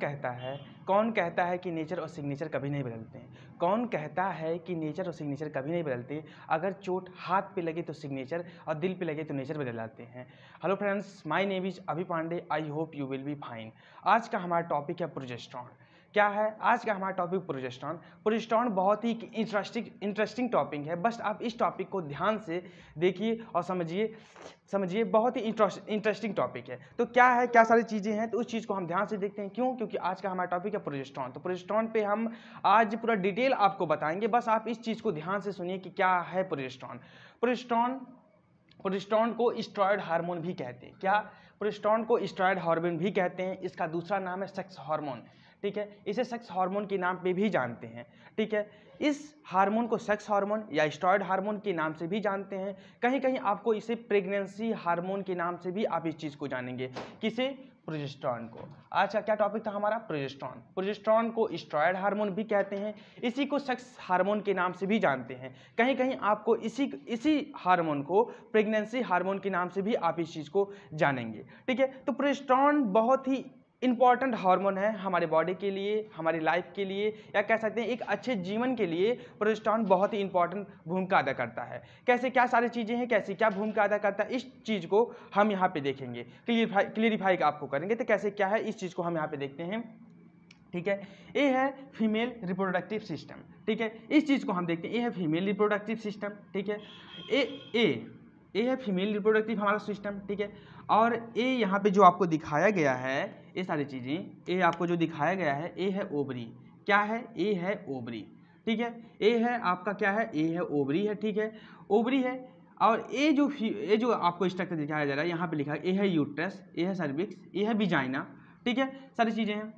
कहता है कौन कहता है कि नेचर और सिग्नेचर कभी नहीं बदलते कौन कहता है कि नेचर और सिग्नेचर कभी नहीं बदलते अगर चोट हाथ पे लगे तो सिग्नेचर और दिल पे लगे तो नेचर बदल जाते हैं hello friends my name is Abhi Pandey I hope you will be fine आज का हमारा टॉपिक है प्रोजेस्ट्रॉन क्या है आज का हमारा टॉपिक प्रोजेस्ट्रॉन प्रोजेस्ट्रॉन बहुत ही इंटरेस्टिंग इंटरेस्टिंग टॉपिक है बस आप इस टॉपिक को ध्यान से देखिए और समझिए समझिए बहुत ही इंटरेस्टिंग टॉपिक है तो क्या है क्या सारी चीज़ें हैं तो उस चीज़ को हम ध्यान से देखते हैं क्यों क्योंकि आज का हमारा टॉपिक है प्रोजेस्ट्रॉन तो प्रोजेस्ट्रॉन पर हम आज पूरा डिटेल आपको बताएंगे बस आप इस चीज़ को ध्यान से सुनिए कि क्या है प्रोजेस्ट्रॉन प्रोजेस्ट्रॉन प्रोजेस्ट्रॉन को स्ट्रॉयड हार्मोन भी कहते हैं क्या प्रोजेस्ट्रॉन को स्ट्रॉयड हार्मोन भी कहते हैं इसका दूसरा नाम है सेक्स हार्मोन ठीक है इसे सेक्स हार्मोन के नाम पे भी जानते हैं ठीक है इस हार्मोन को सेक्स हार्मोन या स्टॉयड हार्मोन के नाम से भी जानते हैं कहीं कहीं आपको इसे प्रेगनेंसी हार्मोन के नाम से भी आप इस चीज़ को जानेंगे किसे प्रोजेस्ट्रॉन को अच्छा क्या टॉपिक था हमारा प्रोजेस्ट्रॉन प्रोजेस्ट्रॉन को स्ट्रॉयड हार्मोन भी कहते हैं इसी को सेक्स हार्मोन के नाम से भी जानते हैं कहीं कहीं आपको इसी इसी हार्मोन को प्रेगनेंसी हार्मोन के नाम से भी आप इस चीज़ को जानेंगे ठीक है तो प्रोजेस्ट्रॉन बहुत ही इम्पॉर्टेंट हार्मोन है हमारे बॉडी के लिए हमारी लाइफ के लिए या कह सकते हैं एक अच्छे जीवन के लिए प्रोजेस्टॉन बहुत ही इंपॉर्टेंट भूमिका अदा करता है कैसे क्या सारी चीज़ें हैं कैसे क्या भूमिका अदा करता है इस चीज़ को हम यहाँ पे देखेंगे क्लियरफाई क्लियरिफाई आपको करेंगे तो कैसे क्या है इस चीज़ को हम यहाँ पर देखते हैं ठीक है ये है फीमेल रिप्रोडक्टिव सिस्टम ठीक है इस चीज़ को हम देखते हैं ये है फीमेल रिप्रोडक्टिव सिस्टम ठीक है ए ए ये है फीमेल रिप्रोडक्टिव हमारा सिस्टम ठीक है और ए यहाँ पे जो आपको दिखाया गया है ये सारी चीज़ें ए आपको जो दिखाया गया है ए है ओबरी क्या है ए है ओबरी ठीक है ए है आपका क्या है ए है ओबरी है ठीक है ओबरी है और ए जो ए जो आपको स्ट्रक्चर दिखाया जा रहा है यहाँ पे लिखा है ए है यूट्रस ए है सर्विक्स ए है बिजाइना ठीक है सारी चीज़ें हैं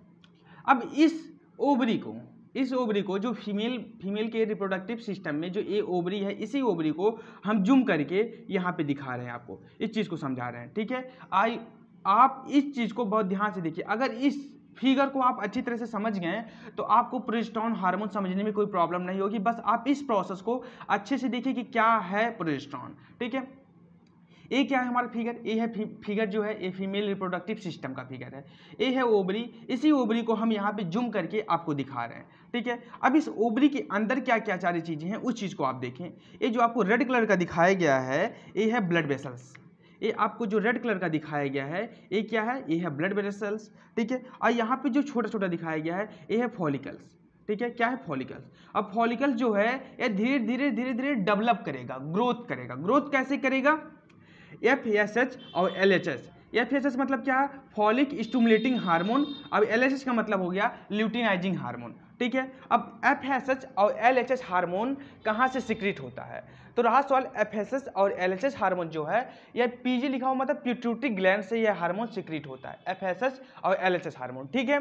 अब इस ओबरी को इस ओबरी को जो फीमेल फीमेल के रिप्रोडक्टिव सिस्टम में जो ये ओबरी है इसी ओबरी को हम जूम करके यहाँ पे दिखा रहे हैं आपको इस चीज़ को समझा रहे हैं ठीक है आई आप इस चीज़ को बहुत ध्यान से देखिए अगर इस फिगर को आप अच्छी तरह से समझ गए तो आपको प्रोजेस्ट्रॉन हार्मोन समझने में कोई प्रॉब्लम नहीं होगी बस आप इस प्रोसेस को अच्छे से देखिए कि क्या है प्रोजेस्ट्रॉन ठीक है ए क्या है हमारा फिगर ए है फिगर जो है ए फीमेल रिप्रोडक्टिव सिस्टम का फिगर है ए है ओबरी इसी ओबरी को हम यहाँ पे जूम करके आपको दिखा रहे हैं ठीक है अब इस ओबरी के अंदर क्या क्या सारी चीज़ें हैं उस चीज़ को आप देखें ये जो आपको रेड कलर का दिखाया गया है ये है ब्लड वेसल्स ये आपको जो रेड कलर का दिखाया गया है ये क्या है ये है ब्लड वेसल्स ठीक है और यहाँ पर जो छोटा छोटा दिखाया गया है ये है फॉलिकल्स ठीक है क्या है फॉलिकल्स अब फॉलिकल जो है ये धीरे धीरे धीरे धीरे डेवलप करेगा ग्रोथ करेगा ग्रोथ कैसे करेगा एफ एस एच और L H S F S S मतलब क्या है फॉलिक स्टूमुलेटिंग हार्मोन अब एल एच एस का मतलब हो गया ल्यूटिनाइजिंग हार्मोन ठीक है अब एफ एस एच और एल एच एस हार्मोन कहाँ से सिक्रिट होता है तो रहा सवाल एफ एस एस और एल एच एस हार्मोन जो है यह पी जी लिखा हुआ मतलब प्यूट्यूटिक ग्लैंड से यह हार्मोन सिक्रिट होता है एफ एस एस और एल एच एस हार्मोन ठीक है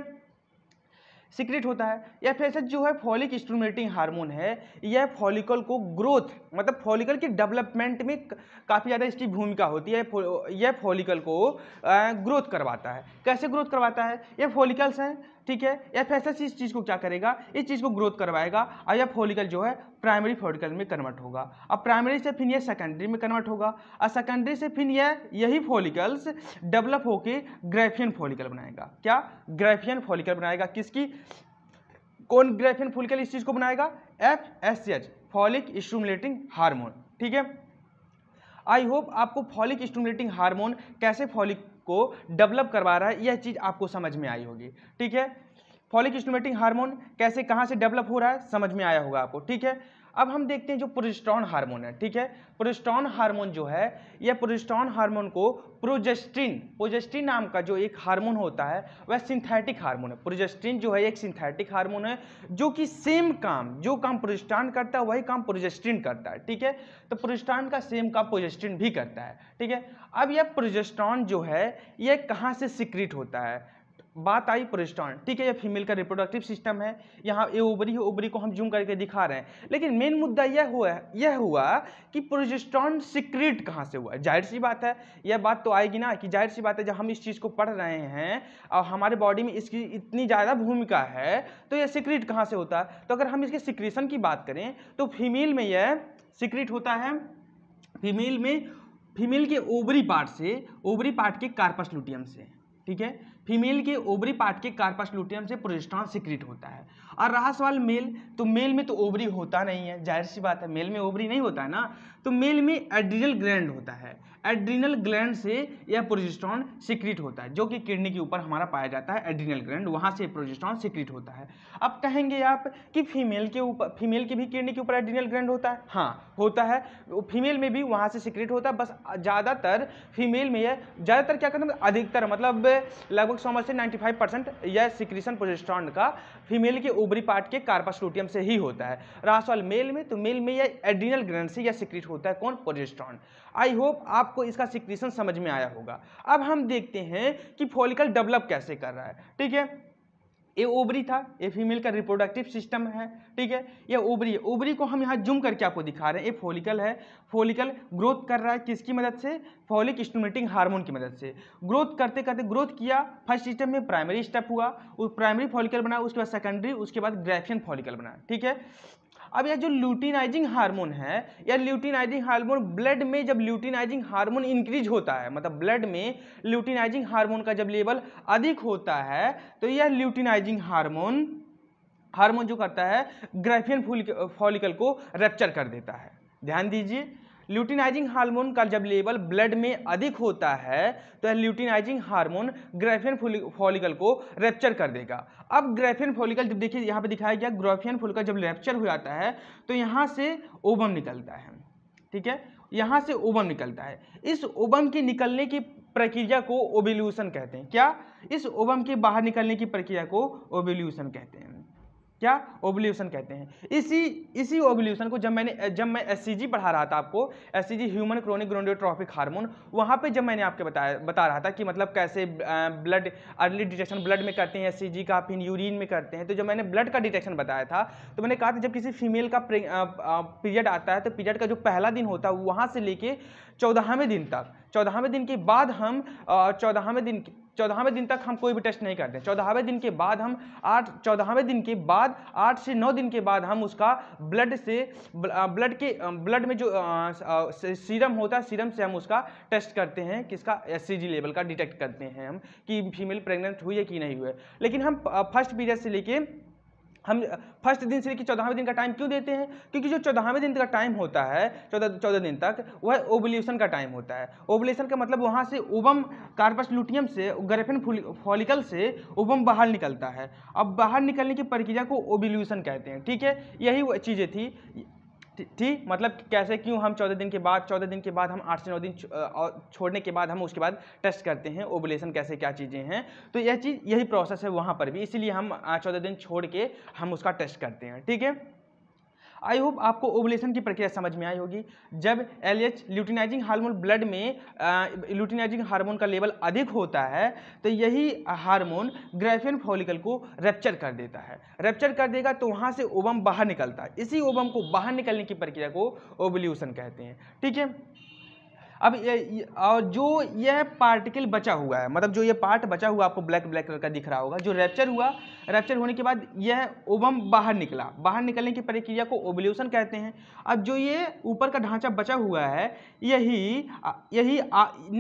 सीक्रेट होता है एफ फिर एच जो है फॉलिक स्टूमेटिंग हार्मोन है यह फॉलिकल को ग्रोथ मतलब फॉलिकल की डेवलपमेंट में काफ़ी ज़्यादा इसकी भूमिका होती है यह फॉलिकल को ग्रोथ करवाता है कैसे ग्रोथ करवाता है ये फॉलिकल्स हैं ठीक है एफ एस एस इस चीज़ को क्या करेगा इस चीज़ को ग्रोथ करवाएगा और यह फोलिकल जो है प्राइमरी फोलिकल में कन्वर्ट होगा अब प्राइमरी से फिर यह सेकेंडरी में कन्वर्ट होगा और सेकेंडरी से फिर यह यही फोलिकल्स डेवलप होकर ग्रेफियन फोलिकल बनाएगा क्या ग्रेफियन फोलिकल बनाएगा किसकी कौन ग्रेफियन फोलिकल इस चीज़ को बनाएगा F S H follicle stimulating hormone ठीक है आई होप आपको फॉलिक स्टूमुलेटिंग हारमोन कैसे फॉलिक को डेवलप करवा रहा है यह चीज़ आपको समझ में आई होगी ठीक है फॉलिक स्टोमेटिक हार्मोन कैसे कहाँ से डेवलप हो रहा है समझ में आया होगा आपको ठीक है अब हम देखते हैं जो प्रोजेस्ट्रॉन हार्मोन है ठीक है प्रोजेस्ट्रॉन हार्मोन जो है यह प्रोजेस्ट्रॉन हार्मोन को प्रोजेस्ट्रिन प्रोजेस्ट्रिन नाम का जो एक हार्मोन होता है वह सिंथेटिक हार्मोन है प्रोजेस्ट्रिन जो है एक सिंथेटिक हार्मोन है जो कि सेम काम जो काम प्रोजेस्ट्रॉन करता है वही काम प्रोजेस्ट्रिन करता है ठीक है तो प्रोजेस्ट्रॉन का सेम काम प्रोजेस्ट्रिन भी करता है ठीक है अब यह प्रोजेस्ट्रॉन जो है यह कहाँ से सिक्रिट होता है बात आई प्रोस्टान ठीक है ये फीमेल का रिप्रोडक्टिव सिस्टम है यहाँ ये ओबरी है ओबरी को हम जूम करके दिखा रहे हैं लेकिन मेन मुद्दा यह हुआ यह हुआ कि प्रोजेस्टॉन सिक्रेट कहाँ से हुआ जाहिर सी बात है यह बात तो आएगी ना कि जाहिर सी बात है जब हम इस चीज़ को पढ़ रहे हैं और हमारे बॉडी में इसकी इतनी ज़्यादा भूमिका है तो यह सिक्रेट कहाँ से होता है तो अगर हम इसके सिक्रेशन की बात करें तो फीमेल में यह सिक्रेट होता है फीमेल में फीमेल के ओवरी पार्ट से ओवरी पार्ट के कार्पस लुटियम से ठीक है फीमेल के ओवरी पार्ट के कार्पस लूटियम से प्रोजेस्ट्रॉन सिक्रिट होता है और रहा सवाल मेल तो मेल में तो ओवरी होता नहीं है जाहिर सी बात है मेल में ओवरी नहीं होता है ना तो मेल में एड्रिनल ग्लैंड होता है एड्रिनल ग्लैंड से यह प्रोजेस्ट्रॉन सिक्रिट होता है जो कि किडनी के ऊपर हमारा पाया जाता है एड्रिनल ग्लैंड वहाँ से प्रोजेस्ट्रॉन सिक्रिट होता है अब कहेंगे आप कि फीमेल के ऊपर फीमेल के भी किडनी के ऊपर एड्रिनल ग्लैंड होता है हाँ होता है फीमेल में भी वहाँ से सिक्रिट होता है बस ज़्यादातर फीमेल में यह ज़्यादातर क्या कहते हैं अधिकतर मतलब लगभग लोग समझते हैं 95 यह सिक्रीशन प्रोजेस्ट्रॉन का फीमेल के ओबरी पार्ट के कार्पस लूटियम से ही होता है रहा सवाल मेल में तो मेल में यह एड्रिनल ग्रंथ से यह सिक्रीट होता है कौन प्रोजेस्ट्रॉन आई होप आपको इसका सिक्रीशन समझ में आया होगा अब हम देखते हैं कि फॉलिकल डेवलप कैसे कर रहा है ठीक है ये ओबरी था ये फीमेल का रिप्रोडक्टिव सिस्टम है ठीक है ये ओबरी है ओबरी को हम यहाँ जूम करके आपको दिखा रहे हैं ये फोलिकल है फोलिकल ग्रोथ कर रहा है किसकी मदद से फॉलिक स्टूमेटिंग हार्मोन की मदद से ग्रोथ करते करते ग्रोथ किया फर्स्ट स्टेप में प्राइमरी स्टेप हुआ प्राइमरी फॉलिकल बना उसके बाद सेकेंडरी उसके बाद ग्रैक्शन फॉलिकल बना ठीक है अब यह जो ल्यूटिनाइजिंग हार्मोन है यह ल्यूटिनाइजिंग हार्मोन ब्लड में जब ल्यूटिनाइजिंग हार्मोन इंक्रीज होता है मतलब ब्लड में ल्यूटिनाइजिंग हार्मोन का जब लेवल अधिक होता है तो यह ल्यूटिनाइजिंग हार्मोन हार्मोन जो करता है ग्राइफियन फॉलिकल को रेप्चर कर देता है ध्यान दीजिए ल्यूटिनाइजिंग हार्मोन का जब लेवल ब्लड में अधिक होता है तो यह ल्यूटिनाइजिंग हार्मोन ग्रेफियन फॉलिकल को रेप्चर कर देगा अब ग्रेफियन फॉलिकल जब देखिए यहाँ पे दिखाया गया ग्रेफियन फॉलिकल जब रेप्चर हो जाता है तो यहाँ से ओबम निकलता है ठीक है यहाँ से ओबम निकलता है इस ओबम के निकलने की प्रक्रिया को ओबिल्यूशन कहते हैं क्या इस ओबम के बाहर निकलने की प्रक्रिया को ओबिल्यूशन कहते हैं क्या ओवल्यूशन कहते हैं इसी इसी ओवल्यूशन को जब मैंने जब मैं एस पढ़ा रहा था आपको as human chorionic gonadotrophic hormone वहाँ पे जब मैंने आपके बताया बता रहा था कि मतलब कैसे ब्लड अर्ली डिटेक्शन ब्लड में करते हैं एस का फिर यूरिन में करते हैं तो जब मैंने ब्लड का डिटेक्शन बताया था तो मैंने कहा था जब किसी फीमेल का पीरियड आता है तो पीरियड का जो पहला दिन होता है वहाँ से लेके चौदहवें दिन तक चौदहवें दिन के बाद हम चौदहवें दिन चौदहवें दिन तक हम कोई भी टेस्ट नहीं करते चौदहवें दिन के बाद हम आठ चौदहवें दिन के बाद आठ से नौ दिन के बाद हम उसका ब्लड से ब्लड के ब्लड में जो सीरम होता है सीरम से हम उसका टेस्ट करते हैं किसका एस लेवल का डिटेक्ट करते हैं हम कि फीमेल प्रेगनेंट हुई है कि नहीं हुए लेकिन हम फर्स्ट पीरियड से लेके हम फर्स्ट दिन से लेकर चौदहवें दिन का टाइम क्यों देते हैं क्योंकि जो चौदहवें दिन का टाइम होता है चौदह चौदह दिन तक वह ओबुलेशन का टाइम होता है ओबुलेशन का मतलब वहाँ से ओबम कार्पस लुटियम से ग्रेफिन फॉलिकल से ओबम बाहर निकलता है अब बाहर निकलने की प्रक्रिया को ओबुलेशन कहते हैं ठीक है यही चीज़ें थी ठीक मतलब कैसे क्यों हम चौदह दिन के बाद चौदह दिन के बाद हम आठ से नौ दिन छोड़ने के बाद हम उसके बाद टेस्ट करते हैं ओबुलेशन कैसे क्या चीज़ें हैं तो यह चीज़ यही प्रोसेस है वहाँ पर भी इसीलिए हम चौदह दिन छोड़ के हम उसका टेस्ट करते हैं ठीक है आई होप आपको ओवलेशन की प्रक्रिया समझ में आई होगी जब L H luteinising hormone blood में ल्यूटिनाइजिंग हार्मोन का लेवल अधिक होता है तो यही हार्मोन ग्रेफियन फॉलिकल को रेप्चर कर देता है रेप्चर कर देगा तो वहाँ से ओबम बाहर निकलता है इसी ओबम को बाहर निकलने की प्रक्रिया को ओवल्यूशन कहते हैं ठीक है अब ये और जो यह पार्टिकल बचा हुआ है मतलब जो ये पार्ट बचा हुआ आपको ब्लैक ब्लैक कलर का दिख रहा होगा जो रैप्चर हुआ रैप्चर होने के बाद यह ओबम बाहर निकला बाहर निकलने की प्रक्रिया को ओबल्यूशन कहते हैं अब जो ये ऊपर का ढांचा बचा हुआ है यही यही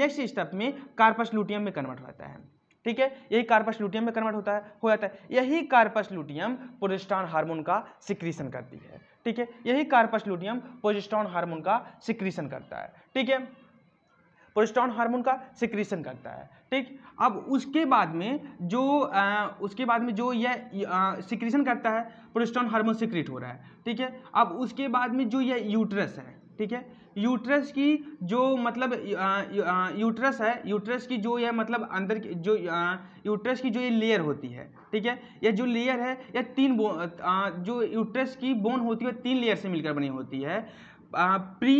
नेक्स्ट स्टेप में कार्पस लूटियम में कन्वर्ट होता है ठीक है यही कार्पस लूटियम में कन्वर्ट होता है हो जाता है यही कार्पस लूटियम पोजिस्टॉन हार्मोन का सिक्रीशन करती है ठीक है यही कार्पस लूटियम पोजिस्टॉन हार्मोन का सिक्रीशन करता है ठीक है प्रोस्टॉन हार्मोन का सिक्रीशन करता है ठीक अब उसके बाद में जो आ, उसके बाद में जो यह सिक्रीशन करता है प्रोस्टॉन हार्मोन सिक्रीट हो रहा है ठीक है अब उसके बाद में जो यह यूट्रस है ठीक है यूट्रस की जो मतलब यूट्रस है यूट्रस की जो यह मतलब अंदर की जो यूट्रस की जो ये लेयर होती है ठीक है यह जो लेयर है यह तीन बो आ, जो यूट्रस की बोन होती है तीन लेयर से मिलकर बनी होती है प्री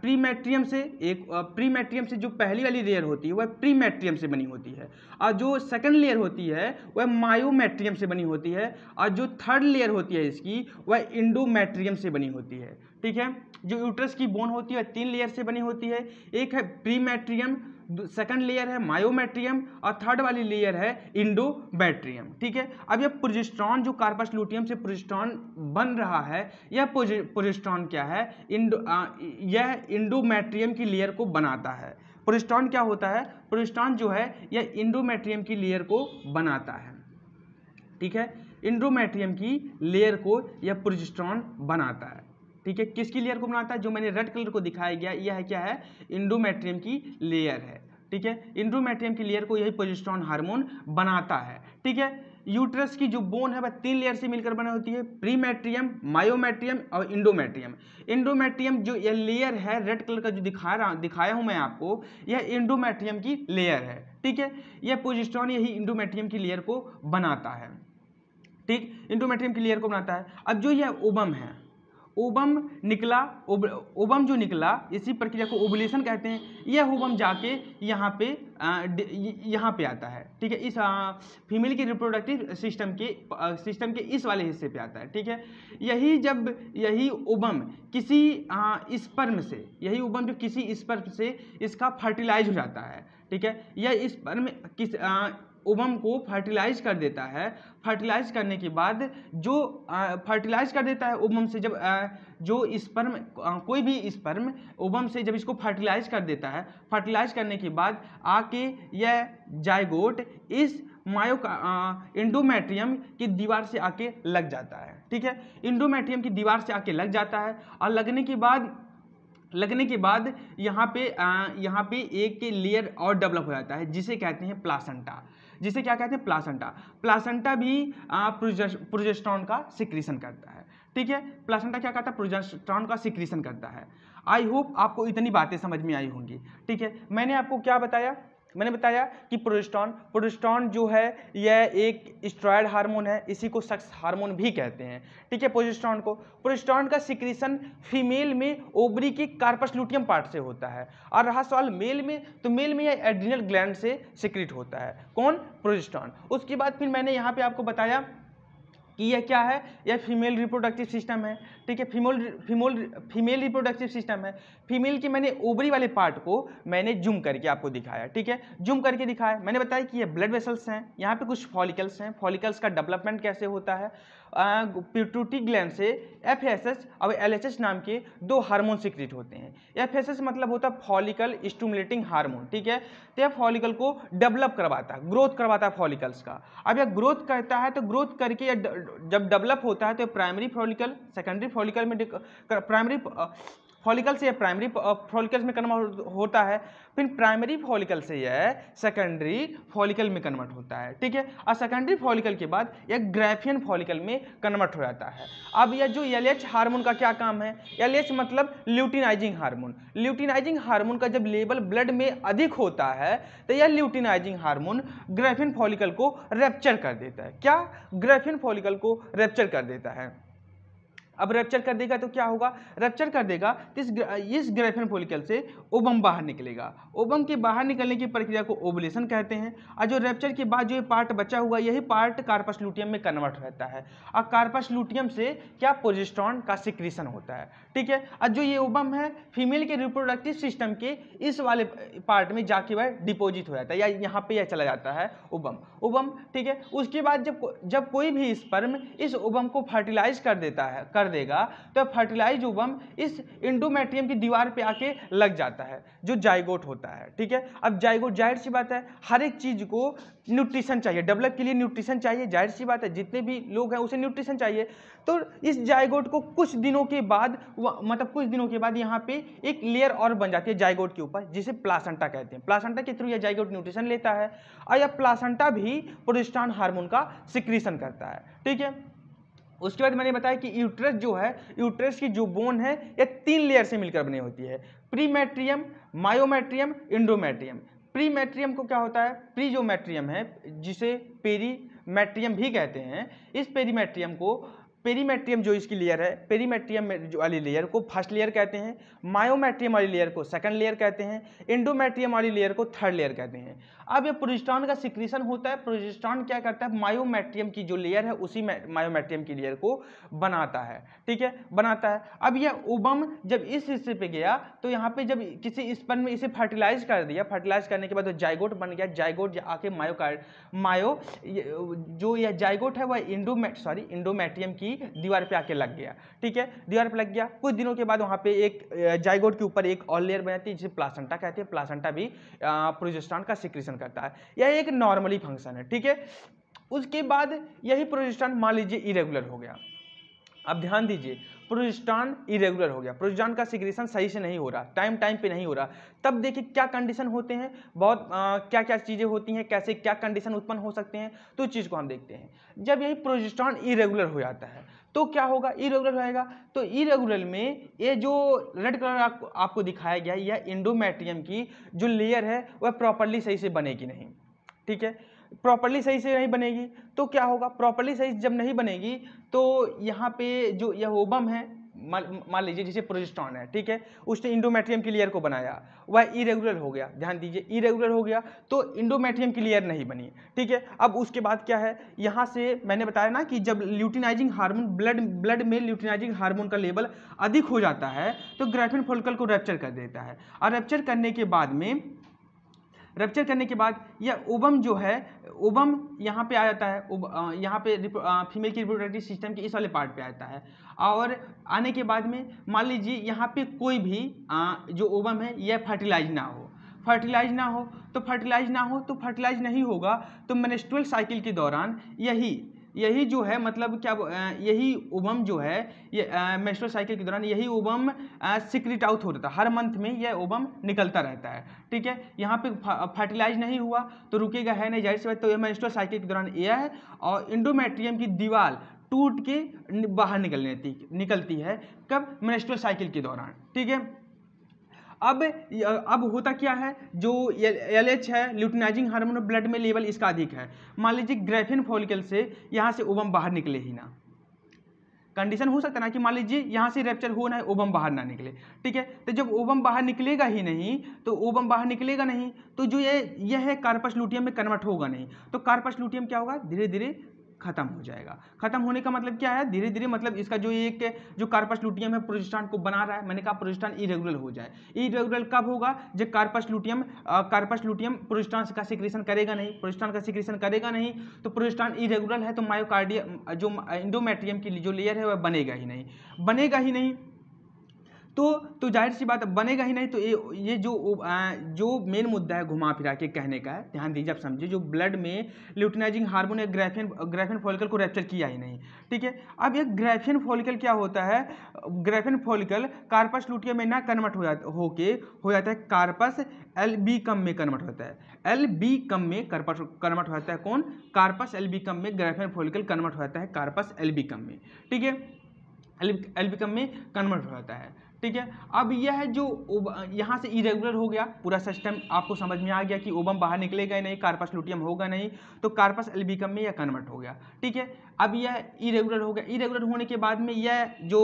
प्री मैट्रियम से एक प्री मैट्रियम से जो पहली वाली लेयर होती है वह प्री मैट्रियम से बनी होती है और जो सेकंड लेयर होती है वह मायोमेट्रियम से बनी होती है और जो थर्ड लेयर होती है इसकी वह इंडोमेट्रियम से बनी होती है ठीक है जो यूट्रस की बोन होती है तीन लेयर से बनी होती है एक है प्री मैट्रियम सेकंड लेयर है मायोमेट्रियम और थर्ड वाली लेयर है बैट्रियम ठीक है अब यह प्रोजेस्ट्रॉन जो कार्पस लूटियम से प्रोजेस्ट्रॉन बन रहा है यह प्रोजेस्ट्रॉन क्या है इंडो यह इंडोमेट्रियम की लेयर को बनाता है प्रोजेस्ट्रॉन क्या होता है प्रोजेस्ट्रॉन जो है यह इंडोमेट्रियम की लेयर को बनाता है ठीक है इंडोमेट्रियम की लेयर को यह प्रोजेस्ट्रॉन बनाता है ठीक है किसकी लेयर को बनाता है जो मैंने रेड कलर को दिखाया गया यह है क्या है इंडोमेट्रियम की लेयर है ठीक है इंडोमेट्रियम की लेयर को यही पोजिस्ट्रॉन हार्मोन बनाता है ठीक है यूट्रस की जो बोन है वह तीन लेयर से मिलकर बना होती है प्रीमेट्रियम मायोमेट्रियम और इंडोमेट्रियम इंडोमेट्रियम जो यह लेयर है रेड कलर का जो दिखा रहा दिखाया हूं मैं आपको यह इंडोमेट्रियम की लेयर है ठीक है यह पोजिस्ट्रॉन यही इंडोमेट्रियम की लेयर को बनाता है ठीक इंडोमेट्रियम की लेयर को बनाता है अब जो यह ओबम है ओबम निकला ओबम जो निकला इसी प्रक्रिया को ओबुलेशन कहते हैं यह ओबम जाके यहाँ पे यहाँ पे आता है ठीक है इस फीमेल के रिप्रोडक्टिव सिस्टम के सिस्टम के इस वाले हिस्से पे आता है ठीक है यही जब यही ओबम किसी स्पर्म से यही ओबम जो किसी स्पर्म से इसका फर्टिलाइज हो जाता है ठीक है यह स्पर्म किस आ, ओवम को फर्टिलाइज कर देता है फर्टिलाइज करने के बाद जो फर्टिलाइज कर देता है ओवम से जब आ, जो स्पर्म कोई भी स्पर्म ओवम से जब इसको फर्टिलाइज कर देता है फर्टिलाइज करने के बाद आके यह जायगोट इस मायो इंडोमेट्रियम की दीवार से आके लग जाता है ठीक है इंडोमेट्रियम की दीवार से आके लग जाता है और लगने के बाद लगने के बाद यहाँ पे आ, यहाँ पे एक लेयर और डेवलप हो जाता है जिसे कहते हैं प्लासेंटा जिसे क्या कहते हैं प्लासेंटा प्लासेंटा भी प्रोजेस्ट्रॉन का सिक्रीसन करता है ठीक है प्लासेंटा क्या करता है प्रोजेस्ट्रॉन का सिक्रीसन करता है आई होप आपको इतनी बातें समझ में आई होंगी ठीक है मैंने आपको क्या बताया मैंने बताया कि प्रोस्टॉन प्रोस्टॉन जो है यह एक स्ट्रॉयड हार्मोन है इसी को सक्स हार्मोन भी कहते हैं ठीक है प्रोजेस्ट्रॉन को प्रोजेस्ट्रॉन का सिक्रीशन फीमेल में ओबरी के कार्पस लूटियम पार्ट से होता है और रहा सवाल मेल में तो मेल में यह एड्रिनल ग्लैंड से सिक्रीट होता है कौन प्रोजेस्ट्रॉन उसके बाद फिर मैंने यहाँ पर आपको बताया कि यह क्या है यह फीमेल रिप्रोडक्टिव सिस्टम है ठीक है female female female reproductive system है फीमेल की मैंने ओवरी वाले पार्ट को मैंने जूम करके आपको दिखाया ठीक है जूम करके दिखाया मैंने बताया कि यह ब्लड वेसल्स हैं यहाँ पे कुछ फॉलिकल्स हैं फॉलिकल्स का डेवलपमेंट कैसे होता है पिट्यूटरी ग्लैंड से एफ एस एस और एल एच एस नाम के दो हार्मोन सिक्रिट होते हैं एफ एस एस मतलब होता है फॉलिकल स्टूमुलेटिंग हार्मोन ठीक है तो यह फॉलिकल को डेवलप करवाता है ग्रोथ करवाता है फॉलिकल्स का अब यह ग्रोथ करता है तो ग्रोथ करके जब डेवलप होता है तो प्राइमरी फॉलिकल सेकेंडरी फॉलिकल में प्राइमरी फॉलिकल से यह प्राइमरी फॉलिकल्स में कन्वर्ट होता है फिर प्राइमरी फॉलिकल से यह सेकेंडरी फॉलिकल में कन्वर्ट होता है ठीक है और सेकेंडरी फॉलिकल के बाद यह ग्रेफियन फॉलिकल में कन्वर्ट हो जाता है अब यह जो एल एच हारमोन का क्या काम है एल एच मतलब ल्यूटिनाइजिंग हारमोन ल्यूटिनाइजिंग हारमोन का जब लेवल ब्लड में अधिक होता है तो यह ल्यूटिनाइजिंग हारमोन ग्रेफिन फॉलिकल को रेप्चर कर देता है क्या ग्रेफियन फॉलिकल को रेप्चर कर देता है अब रेप्चर कर देगा तो क्या होगा रेप्चर कर देगा तो इस इस ग्रेफेन फोलिकल से ओबम बाहर निकलेगा ओबम के बाहर निकलने की प्रक्रिया को ओबलेशन कहते हैं और जो रेप्चर के बाद जो ये पार्ट बचा हुआ यही पार्ट कार्पस लूटियम में कन्वर्ट रहता है और कार्पस लूटियम से क्या पोजिस्ट्रॉन का सिक्रीशन होता है ठीक है और जो ये ओबम है फीमेल के रिप्रोडक्टिव सिस्टम के इस वाले पार्ट में जाके वह डिपोजिट हो जाता है या यहाँ पर यह चला जाता है ओबम ओबम ठीक है उसके बाद जब जब कोई भी स्पर्म इस ओबम को फर्टिलाइज कर देता है कर देगा तो फर्टिलाइज उबम इस इंडोमेट्रियम की दीवार पे आके लग जाता है जो जाइगोट होता है ठीक है अब जाइगोट जाहिर सी बात है हर एक चीज़ को न्यूट्रिशन चाहिए डेवलप के लिए न्यूट्रिशन चाहिए जाहिर सी बात है जितने भी लोग हैं उसे न्यूट्रिशन चाहिए तो इस जाइगोट को कुछ दिनों के बाद मतलब कुछ दिनों के बाद यहाँ पे एक लेयर और बन जाती है जाइगोट के ऊपर जिसे प्लासेंटा कहते हैं प्लासेंटा के थ्रू यह जाइगोट न्यूट्रिशन लेता है और यह प्लासेंटा भी प्रोस्टान हार्मोन का सिक्रीशन करता है ठीक है उसके बाद मैंने बताया कि यूट्रस जो है यूट्रस की जो बोन है ये तीन लेयर से मिलकर बनी होती है प्रीमेट्रियम मायोमेट्रियम इंडोमेट्रियम प्रीमेट्रियम को क्या होता है प्रीजोमेट्रियम है जिसे पेरीमेट्रियम भी कहते हैं इस पेरीमेट्रियम को पेरीमेट्रियम जो इसकी लेयर है पेरीमेट्रियम वाली लेयर को फर्स्ट लेयर कहते हैं मायोमेट्रियम वाली लेयर को सेकंड लेयर कहते हैं इंडोमेट्रियम वाली लेयर को थर्ड लेयर कहते हैं अब ये प्रोजिस्ट्रॉन का सिक्रीशन होता है प्रोजिस्ट्रॉन क्या करता है मायोमेट्रियम की जो लेयर है उसी मायोमेट्रियम की लेयर को बनाता है ठीक है बनाता है अब यह उबम जब इस हिस्से पर गया तो यहाँ पर जब किसी स्पन में इसे फर्टिलाइज कर दिया फर्टिलाइज करने के बाद वो तो जाइगोट बन गया जाइगोट आके मायो मायो जो यह जाइगोट है वह इंडोमेट सॉरी इंडोमेट्रियम की कि दीवार पे आके लग गया ठीक है दीवार पे लग गया कुछ दिनों के बाद वहाँ पे एक जाइगोड के ऊपर एक और लेयर बन जाती है जिसे प्लासेंटा कहते हैं प्लासेंटा भी प्रोजेस्ट्रॉन का सिक्रेशन करता है यह एक नॉर्मली फंक्शन है ठीक है उसके बाद यही प्रोजेस्ट्रॉन मान लीजिए इरेगुलर हो गया अब ध्यान दीजिए प्रोजिस्टान इरेगुलर हो गया प्रोजिस्टान का सिग्रेशन सही से नहीं हो रहा टाइम टाइम पे नहीं हो रहा तब देखिए क्या कंडीशन होते हैं बहुत आ, क्या क्या चीज़ें होती हैं कैसे क्या कंडीशन उत्पन्न हो सकते हैं तो चीज़ को हम देखते हैं जब यही प्रोजिस्टान इरेगुलर हो जाता है तो क्या होगा इरेगुलर रहेगा तो इरेगुलर में ये जो रेड कलर आप, आपको दिखाया गया है यह इंडोमेट्रियम की जो लेयर है वह प्रॉपरली सही से बनेगी नहीं ठीक है प्रॉपरली सही से नहीं बनेगी तो क्या होगा प्रॉपरली सही जब नहीं बनेगी तो यहाँ पे जो यह ओबम है मान लीजिए जैसे प्रोजेस्ट्रॉन है ठीक है उसने इंडोमेट्रियम क्लियर को बनाया वह इरेगुलर हो गया ध्यान दीजिए इरेगुलर हो गया तो इंडोमेट्रियम क्लियर नहीं बनी ठीक है अब उसके बाद क्या है यहाँ से मैंने बताया ना कि जब ल्यूटिनाइजिंग हार्मोन ब्लड ब्लड में ल्यूटिनाइजिंग हार्मोन का लेवल अधिक हो जाता है तो ग्रेफिन फोल्कल को रैप्चर कर देता है और रैप्चर करने के बाद में रप्चर करने के बाद यह ओबम जो है ओबम यहाँ पे आ जाता है यहाँ पे फीमेल की रिप्रोडक्टिव सिस्टम के इस वाले पार्ट पे जाता है और आने के बाद में मान लीजिए यहाँ पे कोई भी आ, जो ओबम है यह फर्टिलाइज ना हो फर्टिलाइज ना हो तो फर्टिलाइज ना हो तो फर्टिलाइज नहीं होगा तो मेनेस्ट्रुअल साइकिल के दौरान यही यही जो है मतलब क्या यही उबम जो है ये मेस्ट्रो साइकिल के दौरान यही उबम सिक्रिट आउट हो जाता है हर मंथ में यह उबम निकलता रहता है ठीक है यहाँ पे फर्टिलाइज नहीं हुआ तो रुकेगा है नहीं जाहिर सी बात तो यह मेस्ट्रो साइकिल के दौरान यह है और इंडोमेट्रियम की दीवार टूट के बाहर निकलने निकलती है कब मेस्ट्रो साइकिल के दौरान ठीक है अब अब होता क्या है जो एल एच है ल्यूटिनाइजिंग हार्मोन ब्लड में लेवल इसका अधिक है मान लीजिए ग्रेफिन फॉलिकल से यहाँ से ओबम बाहर निकले ही ना कंडीशन हो सकता है ना कि मान लीजिए यहाँ से रेप्चर हो ना ओबम बाहर ना निकले ठीक है तो जब ओबम बाहर निकलेगा ही नहीं तो ओबम बाहर निकलेगा नहीं तो जो ये यह है कार्पस लूटियम में कन्वर्ट होगा नहीं तो कार्पस लूटियम क्या होगा धीरे धीरे खत्म हो जाएगा खत्म होने का मतलब क्या है धीरे धीरे मतलब इसका जो एक जो कार्पस लुटियम है प्रोजिस्टान को बना रहा है मैंने कहा प्रोजिस्टान इरेगुलर हो जाए इरेगुलर कब होगा जब corpus luteum corpus luteum progesterone का सिक्रेशन करेगा नहीं प्रोजिस्टान का सिक्रेशन करेगा नहीं तो प्रोजिस्टान इरेगुलर है तो मायोकार्डियम जो इंडोमेट्रियम की जो लेयर है वह बनेगा ही नहीं बनेगा ही नहीं तो तो जाहिर सी बात बनेगा ही नहीं तो ये ये जो आ, जो मेन मुद्दा है घुमा फिरा के कहने का है ध्यान दीजिए आप समझिए जो ब्लड में ल्यूटिनाइजिंग हार्मोन या ग्रेफिन ग्रेफिन फॉलिकल को रैप्चर किया ही नहीं ठीक है अब ये ग्रेफिन फॉलिकल क्या होता है ग्रेफिन फॉलिकल कार्पस लुटिया में ना कन्वर्ट हो जाता होके हो जाता है कार्पस एल बी कम में कन्वर्ट होता है एल बी कम में कार्पस कन्वर्ट हो जाता है कौन कार्पस एल बी कम में ग्रेफिन फॉलिकल कन्वर्ट हो जाता है कार्पस एल बी कम में ठीक है एल बी कम में कन्वर्ट हो जाता है ठीक है अब यह है जो यहाँ से इरेगुलर हो गया पूरा सिस्टम आपको समझ में आ गया कि ओबम बाहर निकलेगा नहीं कार्पस लुटियम होगा नहीं तो कार्पस एल्बिकम में यह कन्वर्ट हो गया ठीक है अब यह इरेगुलर हो गया इरेगुलर होने के बाद में यह जो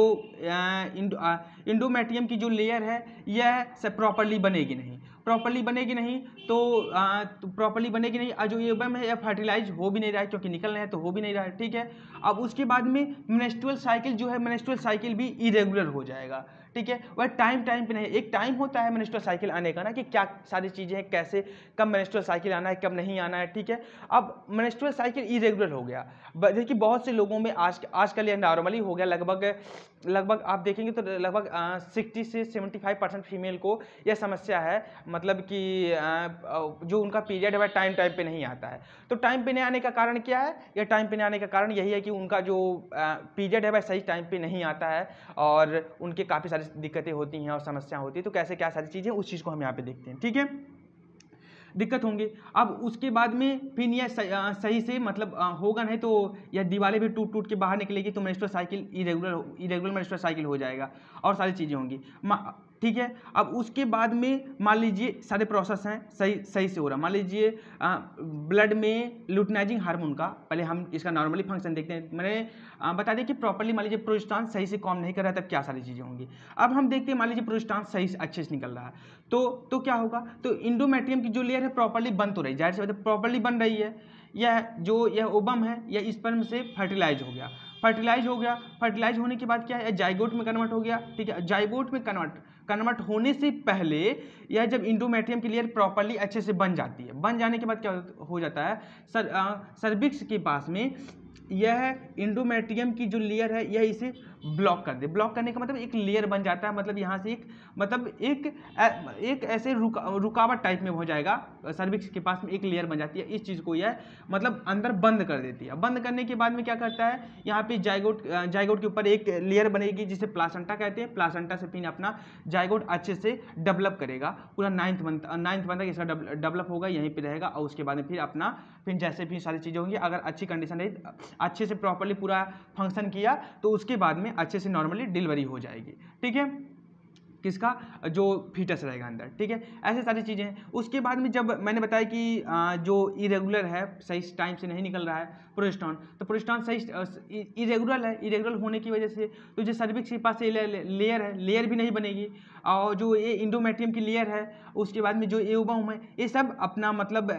इंडोमेट्रियम की जो लेयर है यह प्रॉपरली बनेगी नहीं प्रॉपरली बनेगी नहीं तो, तो प्रॉपरली बनेगी नहीं जो ये बम है यह फर्टिलाइज हो भी नहीं रहा है क्योंकि निकल रहे है तो हो भी नहीं रहा है ठीक है अब उसके बाद में मिनेस्ट्रुअल साइकिल जो है मिनेस्ट्रुअल साइकिल भी इरेगुलर हो जाएगा ठीक है वह टाइम टाइम पे नहीं एक टाइम होता है मिनिस्ट्रल साइकिल आने का ना कि क्या सारी चीज़ें हैं कैसे कब मिनिस्ट्रल साइकिल आना है कब नहीं आना है ठीक है अब मिनिस्ट्रल साइकिल इरेगुलर हो गया देखिए बहुत से लोगों में आज आजकल यह नॉर्मली हो गया लगभग लगभग आप देखेंगे तो लगभग सिक्सटी से सेवेंटी फाइव परसेंट फीमेल को यह समस्या है मतलब कि जो उनका पीरियड है वह टाइम टाइम पर नहीं आता है तो टाइम पर नहीं आने का कारण क्या है या टाइम पर नहीं आने का कारण यही है कि उनका जो पीरियड है वह सही टाइम पर नहीं आता है और उनके काफ़ी सारी दिक्कतें होती हैं और समस्या होती है तो कैसे क्या सारी चीज़ें उस चीज़ को हम यहाँ पे देखते हैं ठीक है दिक्कत होंगे अब उसके बाद में फिर यह सही से मतलब होगा नहीं तो यह दीवारें भी टूट टूट के बाहर निकलेगी तो मेरिस्टर तो cycle irregular irregular menstrual cycle हो जाएगा और सारी चीज़ें होंगी ठीक है अब उसके बाद में मान लीजिए सारे प्रोसेस हैं सही सही से हो रहा मान लीजिए ब्लड में लुटनाइजिंग हार्मोन का पहले हम इसका नॉर्मली फंक्शन देखते हैं मैंने बता दें कि प्रॉपरली मान लीजिए प्रोस्टान सही से कॉम नहीं कर रहा है तब क्या सारी चीज़ें होंगी अब हम देखते हैं मान लीजिए प्रोस्टान सही से अच्छे से निकल रहा है तो तो क्या होगा तो इंडोमेट्रियम की जो लेयर है प्रॉपरली बन तो रही जाहिर से मतलब प्रॉपरली बन रही है यह जो यह ओबम है यह स्पर्म से फर्टिलाइज हो गया फर्टिलाइज हो गया फर्टिलाइज होने के बाद क्या है जाइगोट में कन्वर्ट हो गया ठीक है जाइगोट में कन्वर्ट कन्वर्ट होने से पहले यह जब इंडोमेट्रियम की लेयर प्रॉपरली अच्छे से बन जाती है बन जाने के बाद क्या हो जाता है सर सर्विक्स के पास में यह इंडोमेट्रियम की जो लेयर है यह इसे ब्लॉक कर दे ब्लॉक करने का मतलब एक लेयर बन जाता है मतलब यहाँ से एक मतलब एक एक ऐसे रुका, रुकावट टाइप में हो जाएगा सर्विक्स के पास में एक लेयर बन जाती है इस चीज़ को यह मतलब अंदर बंद कर देती है बंद करने के बाद में क्या करता है यहाँ पे जायगोट जायगोट के ऊपर एक लेयर बनेगी जिसे प्लासेंटा कहते हैं प्लासेंटा से फिर अपना जायगोट अच्छे से डेवलप करेगा पूरा नाइन्थ मंथ नाइन्थ मंथ तक इसका डेवलप होगा यहीं पर रहेगा और उसके बाद में फिर अपना फिर जैसे भी सारी चीज़ें होंगी अगर अच्छी कंडीशन रही अच्छे से प्रॉपरली पूरा फंक्शन किया तो उसके बाद में में अच्छे से नॉर्मली डिलीवरी हो जाएगी ठीक है किसका जो फीटस रहेगा अंदर ठीक है ऐसे सारी चीज़ें हैं उसके बाद में जब मैंने बताया कि जो इरेगुलर है सही टाइम से नहीं निकल रहा है प्रोस्टॉन तो प्रोस्टॉन सही इरेगुलर है इरेगुलर होने की वजह से तो जो सर्विक्स के पास लेयर है लेयर भी नहीं बनेगी और जो ये इंडोमेट्रियम की लेयर है उसके बाद में जो एवबम है ये सब अपना मतलब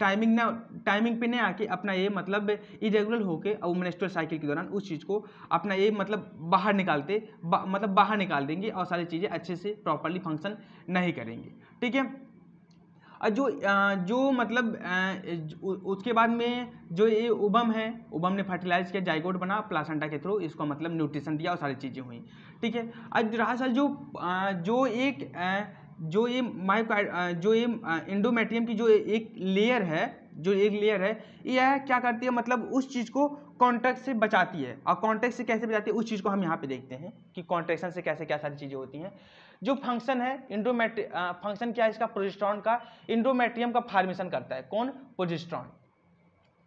टाइमिंग ना टाइमिंग पे नहीं आके अपना ये मतलब इरेगुलर होके और मेनेस्ट्रल साइकिल के दौरान उस चीज़ को अपना ये मतलब बाहर निकालते बा, मतलब बाहर निकाल देंगे और सारी चीज़ें अच्छे से प्रॉपरली फंक्शन नहीं करेंगे ठीक है और जो जो मतलब उसके बाद में जो ये उबम है उबम ने फर्टिलाइज किया जाइगोड बना प्लासेंटा के थ्रू इसको मतलब न्यूट्रिशन दिया और सारी चीज़ें हुई ठीक है और रहा सर जो जो एक जो ये माइक्रो जो ये इंडोमेट्रियम की जो एक लेयर है जो एक लेयर है यह क्या करती है मतलब उस चीज़ को कॉन्ट्रैक्ट से बचाती है और कॉन्ट्रैक्ट से कैसे बचाती है उस चीज़ को हम यहाँ पे देखते हैं कि कॉन्ट्रेक्शन से कैसे क्या सारी चीज़ें होती हैं जो फंक्शन है इंडोमेट्री फंक्शन क्या है इसका प्रोजिस्ट्रॉन का इंडोमेट्रियम का फार्मेशन करता है कौन प्रोजिस्ट्रॉन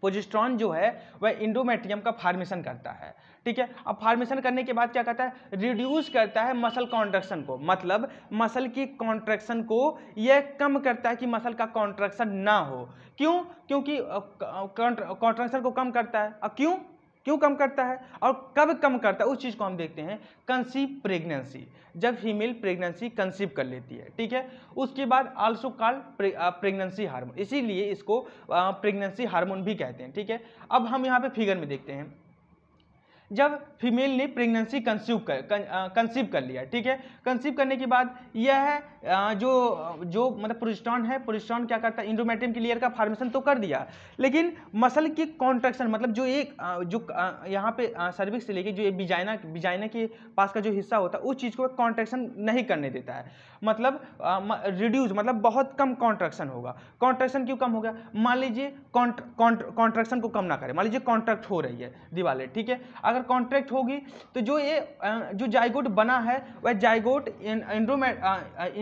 पोजिस्ट्रॉन जो है वह इंडोमेट्रियम का फार्मेशन करता है ठीक है अब फार्मेशन करने के बाद क्या करता है रिड्यूस करता है मसल कॉन्ट्रेक्शन को मतलब मसल की कॉन्ट्रेक्शन को यह कम करता है कि मसल का कॉन्ट्रेक्शन ना हो क्यों क्योंकि कॉन्ट्रेक्शन को कम करता है अब क्यों क्यों कम करता है और कब कम करता है उस चीज़ को हम देखते हैं कंसीव प्रेगनेंसी जब फीमेल प्रेगनेंसी कंसीव कर लेती है ठीक है उसके बाद आल्सो कॉल प्रेगनेंसी हार्मोन इसीलिए इसको प्रेगनेंसी uh, हार्मोन भी कहते हैं ठीक है अब हम यहाँ पे फिगर में देखते हैं जब फीमेल ने प्रेगनेंसी कंसीव कर कंसीव कर लिया ठीक है कंसीव करने के बाद यह है जो जो मतलब पुरिस्टॉन है पुरिस्टॉन क्या करता है इंडोमेट्रियम क्लियर का फॉर्मेशन तो कर दिया लेकिन मसल की कॉन्ट्रेक्शन मतलब जो एक जो यहाँ पे सर्विक्स से लेके जो बिजाइना बिजाइना के पास का जो हिस्सा होता है उस चीज़ को कॉन्ट्रेक्शन नहीं करने देता है मतलब रिड्यूज मतलब बहुत कम कॉन्ट्रेक्शन होगा कॉन्ट्रेक्शन क्यों कम हो गया मान लीजिए कॉन्ट्रेक्शन को कम ना करें मान लीजिए कॉन्ट्रैक्ट हो रही है दिवाले ठीक है अगर अगर कॉन्ट्रैक्ट होगी तो जो ये जो जाइगोट बना है वह जाइगोट इंडोमेट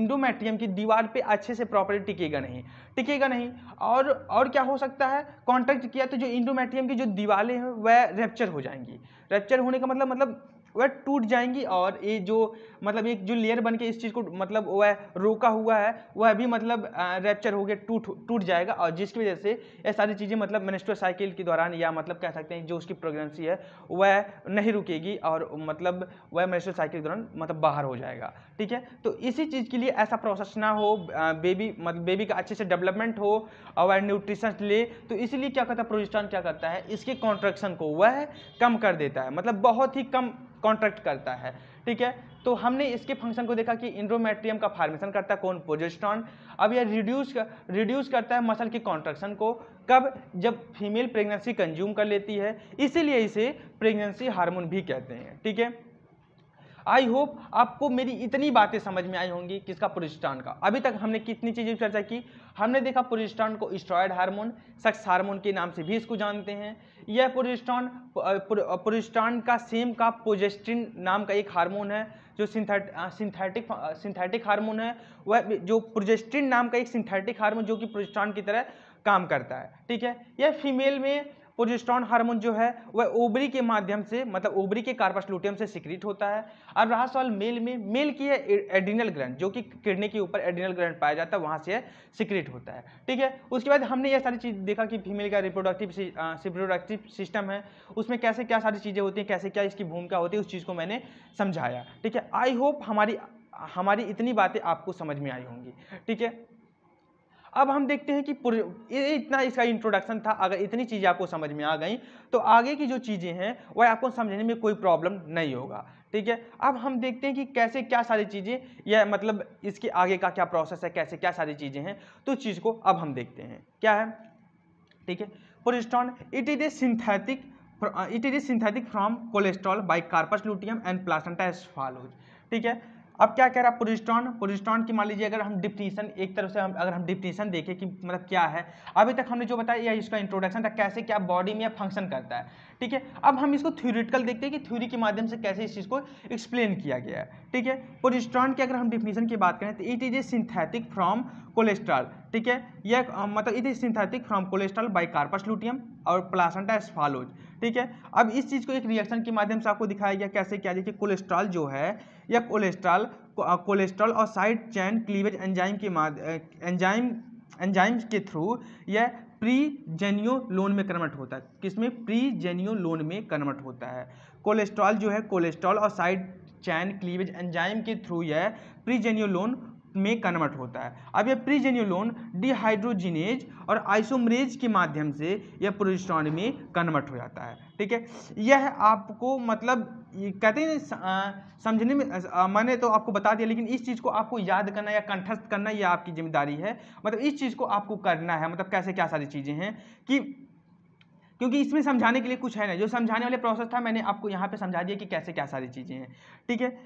इंडोमेट्रियम की दीवार पे अच्छे से प्रॉपरली टिकेगा नहीं टिकेगा नहीं और और क्या हो सकता है कॉन्ट्रैक्ट किया तो जो इंडोमेट्रियम की जो दीवारें हैं वह रेप्चर हो जाएंगी रेप्चर होने का मतलब मतलब वह टूट जाएंगी और ये जो मतलब एक जो लेयर बन के इस चीज़ को मतलब वह रोका हुआ है वह भी मतलब रैप्चर हो गया टूट टूट जाएगा और जिसकी वजह से ये सारी चीज़ें मतलब मिनिस्टर साइकिल के दौरान या मतलब कह सकते हैं जो उसकी प्रेगनेंसी है वह नहीं रुकेगी और मतलब वह मिनिस्टर साइकिल के दौरान मतलब बाहर हो जाएगा ठीक है तो इसी चीज़ के लिए ऐसा प्रोसेस ना हो बेबी मतलब बेबी का अच्छे से डेवलपमेंट हो और वह न्यूट्रिशन ले तो इसीलिए क्या करता है प्रोजिस्टान क्या करता है इसके कॉन्ट्रेक्शन को वह कम कर देता है मतलब बहुत ही कम कॉन्ट्रैक्ट करता है ठीक है तो हमने इसके फंक्शन को देखा कि इंड्रोमेट्रियम का फार्मेशन करता है कौन पोजेस्ट्रॉन अब यह रिड्यूस रिड्यूस करता है मसल की कॉन्ट्रक्शन को कब जब फीमेल प्रेगनेंसी कंज्यूम कर लेती है इसीलिए इसे प्रेगनेंसी हार्मोन भी कहते हैं ठीक है आई होप आपको मेरी इतनी बातें समझ में आई होंगी किसका प्रोजिस्टान का अभी तक हमने कितनी चीज़ें चर्चा की हमने देखा प्रोजिस्टान को स्टॉयड हार्मोन सक्स हार्मोन के नाम से भी इसको जानते हैं यह प्रोजिस्टान प्रोजिस्टान का सेम का पोजेस्टिन नाम का एक हार्मोन है जो सिंथेटिक सिंथेटिक हार्मोन है वह जो प्रोजेस्टिन नाम का एक सिंथेटिक हार्मोन जो कि प्रोजिस्टान की तरह काम करता है ठीक है यह फीमेल में पोजिस्ट्रॉन हार्मोन जो है वह ओबरी के माध्यम से मतलब ओबरी के कार्पास्लूटियम से सिक्रिट होता है और रहा सवाल मेल में मेल की है एडिनल ग्रंथ जो कि किडनी के ऊपर एडिनल ग्रंथ पाया जाता है वहाँ से सिक्रिट होता है ठीक है उसके बाद हमने यह सारी चीज़ देखा कि फीमेल का रिप्रोडक्टिव रिप्रोडक्टिव सिस्टम है उसमें कैसे क्या सारी चीज़ें होती हैं कैसे क्या इसकी भूमिका होती है उस चीज़ को मैंने समझाया ठीक है आई होप हमारी हमारी इतनी बातें आपको समझ में आई होंगी ठीक है अब हम देखते हैं कि इतना इसका इंट्रोडक्शन था अगर इतनी चीज़ें आपको समझ में आ गई तो आगे की जो चीज़ें हैं वह आपको समझने में कोई प्रॉब्लम नहीं होगा ठीक है अब हम देखते हैं कि कैसे क्या सारी चीज़ें या मतलब इसके आगे का क्या प्रोसेस है कैसे क्या सारी चीज़ें हैं तो चीज़ को अब हम देखते हैं क्या है ठीक है progesterone it is a synthetic it is a synthetic from cholesterol by corpus luteum and placenta as ठीक है अब क्या कह रहा है पुरिस्टॉन पुरिस्टॉन की मान लीजिए अगर हम डिप्टीशन एक तरफ से हम अगर हम डिप्टीशन देखें कि मतलब क्या है अभी तक हमने जो बताया इसका इंट्रोडक्शन था कैसे क्या बॉडी में फंक्शन करता है ठीक है अब हम इसको थ्योरिटिकल देखते हैं कि थ्योरी के माध्यम से कैसे इस चीज़ को एक्सप्लेन किया गया है ठीक है प्रोजिस्ट्रॉन की अगर हम डिफिनीशन की बात करें तो it is a synthetic from cholesterol ठीक है यह मतलब it is synthetic from cholesterol by corpus luteum और प्लासेंटा एस्फालोज ठीक है अब इस चीज़ को एक रिएक्शन के माध्यम से आपको दिखाया गया कैसे क्या देखिए कोलेस्ट्रॉल जो है यह कोलेस्ट्रॉल कोलेस्ट्रॉल और साइड चैन क्लीवेज एंजाइम के माध्यम एंजाइम एंजाइम्स के थ्रू यह प्री जेनियो लोन में कन्वर्ट होता है किसमें प्री जेनियो लोन में कन्वर्ट होता है कोलेस्ट्रॉल जो है कोलेस्ट्रॉल और साइड चैन क्लीवेज एंजाइम के थ्रू यह प्रीजेनियो लोन में कन्वर्ट होता है अब यह प्री लोन डिहाइड्रोजिनेज और आइसोमरेज के माध्यम से यह प्रोजेस्ट्रॉन में कन्वर्ट हो जाता है ठीक है यह आपको मतलब ये कहते हैं समझने में मैंने तो आपको बता दिया लेकिन इस चीज़ को आपको याद करना या कंठस्थ करना ये आपकी जिम्मेदारी है मतलब इस चीज़ को आपको करना है मतलब कैसे क्या सारी चीज़ें हैं कि क्योंकि इसमें समझाने के लिए कुछ है ना जो समझाने वाले प्रोसेस था मैंने आपको यहाँ पे समझा दिया कि कैसे क्या सारी चीज़ें हैं ठीक है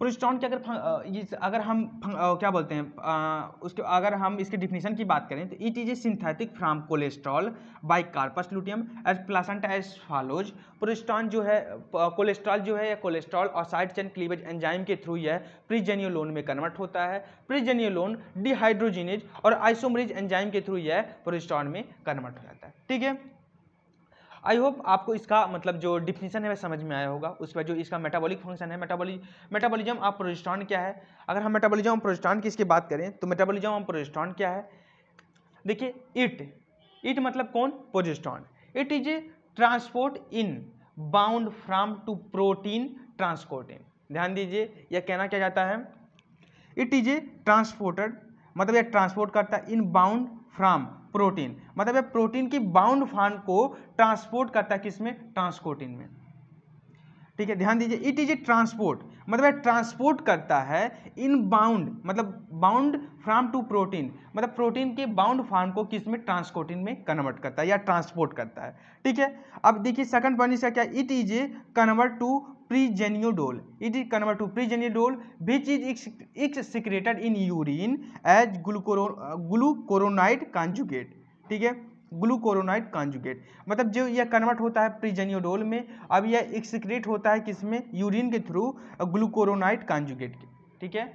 प्रोस्टॉन की अगर ये अगर हम क्या बोलते हैं उसके अगर हम इसके डिफिनीशन की बात करें तो it is a synthetic from cholesterol by corpus luteum as placenta as follows progesterone जो है कोलेस्ट्रॉल जो है या कोलेस्ट्रॉल और साइड चैन क्लीवेज एंजाइम के थ्रू यह प्रिजेनियोलोन में कन्वर्ट होता है प्रिजेनियोलोन डिहाइड्रोजिनेज और आइसोमरेज एंजाइम के थ्रू यह प्रोस्टॉन में कन्वर्ट हो जाता है ठीक है आई होप आपको इसका मतलब जो डिफिनीशन है वह समझ में आया होगा उसके बाद जो इसका मेटाबॉलिक फंक्शन है मेटाबॉलि मेटाबॉलिज्म ऑफ प्रोजेस्ट्रॉन क्या है अगर हम मेटाबॉलिज्म ऑफ प्रोजेस्ट्रॉन की इसकी बात करें तो मेटाबॉलिज्म और प्रोजेस्ट्रॉन क्या है देखिए इट इट मतलब कौन progesterone it is a transport in bound form to protein in ध्यान दीजिए यह कहना क्या जाता है इट इज ए ट्रांसपोर्टेड मतलब यह ट्रांसपोर्ट करता है इन बाउंड फ्राम प्रोटीन मतलब ये प्रोटीन की बाउंड फार्म को ट्रांसपोर्ट करता है किसमें ट्रांसकोटिन में ठीक है ध्यान दीजिए इट इज ए ट्रांसपोर्ट मतलब ये ट्रांसपोर्ट करता है इन बाउंड मतलब बाउंड फ्राम टू प्रोटीन मतलब प्रोटीन के बाउंड फार्म को किसमें ट्रांसकोटिन में कन्वर्ट करता है या ट्रांसपोर्ट करता है ठीक है अब देखिए सेकंड पॉइंट इसका क्या it is a convert to pregnanediol it is convert to pregnanediol which is excreted in urine as glucuro glucuronide conjugate ठीक है ग्लूकोरोनाइट कॉन्जुगेट मतलब जो यह कन्वर्ट होता है प्रीजेनियोडोल में अब यह एक्सिक्रेट होता है किसमें यूरिन के थ्रू ग्लूकोरोनाइड कॉन्जुगेट ठीक है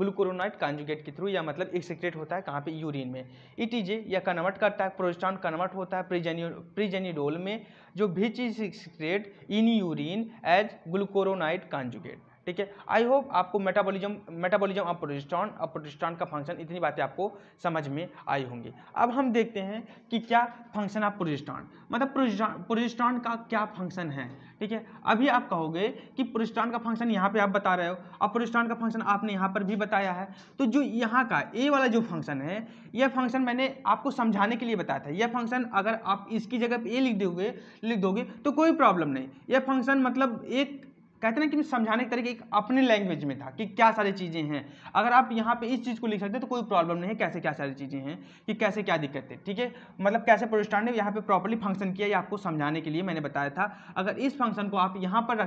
ग्लूकोरोनाइट कॉन्जुगेट के थ्रू या मतलब एक सीक्रेट होता है कहाँ पे यूरिन में ईटीजे e या कन्वर्ट करता है प्रोस्टान कन्वर्ट होता है प्रीजेनि प्रीजेनिडोल में जो भी चीज secrete in urine as glucuronide conjugate ठीक है आई होप आपको मेटाबॉलिज्म मेटाबॉलिज्म ऑफ प्रोटिस्टॉन और प्रोटिस्टॉन का फंक्शन इतनी बातें आपको समझ में आई होंगी अब हम देखते हैं कि क्या फंक्शन ऑफ प्रोजिस्टॉन मतलब प्रोजिस्टॉन का क्या फंक्शन है ठीक है अभी आप कहोगे कि प्रोजिस्टॉन का फंक्शन यहाँ पे आप बता रहे हो और प्रोजिस्टॉन का फंक्शन आपने यहाँ पर भी बताया है तो जो यहाँ का ए वाला जो फंक्शन है यह फंक्शन मैंने आपको समझाने के लिए बताया था यह फंक्शन अगर आप इसकी जगह पर ए लिख दोगे लिख दोगे तो कोई प्रॉब्लम नहीं यह फंक्शन मतलब एक कहते ना कि समझाने के तरीके एक अपने लैंग्वेज में था कि क्या सारी चीज़ें हैं अगर आप यहाँ पे इस चीज़ को लिख सकते हैं तो कोई प्रॉब्लम नहीं है कैसे क्या सारी चीज़ें हैं कि कैसे क्या दिक्कत है ठीक है मतलब कैसे प्रोस्टार ने यहाँ पे प्रॉपरली फंक्शन किया ये आपको समझाने के लिए मैंने बताया था अगर इस फंक्शन को आप यहाँ पर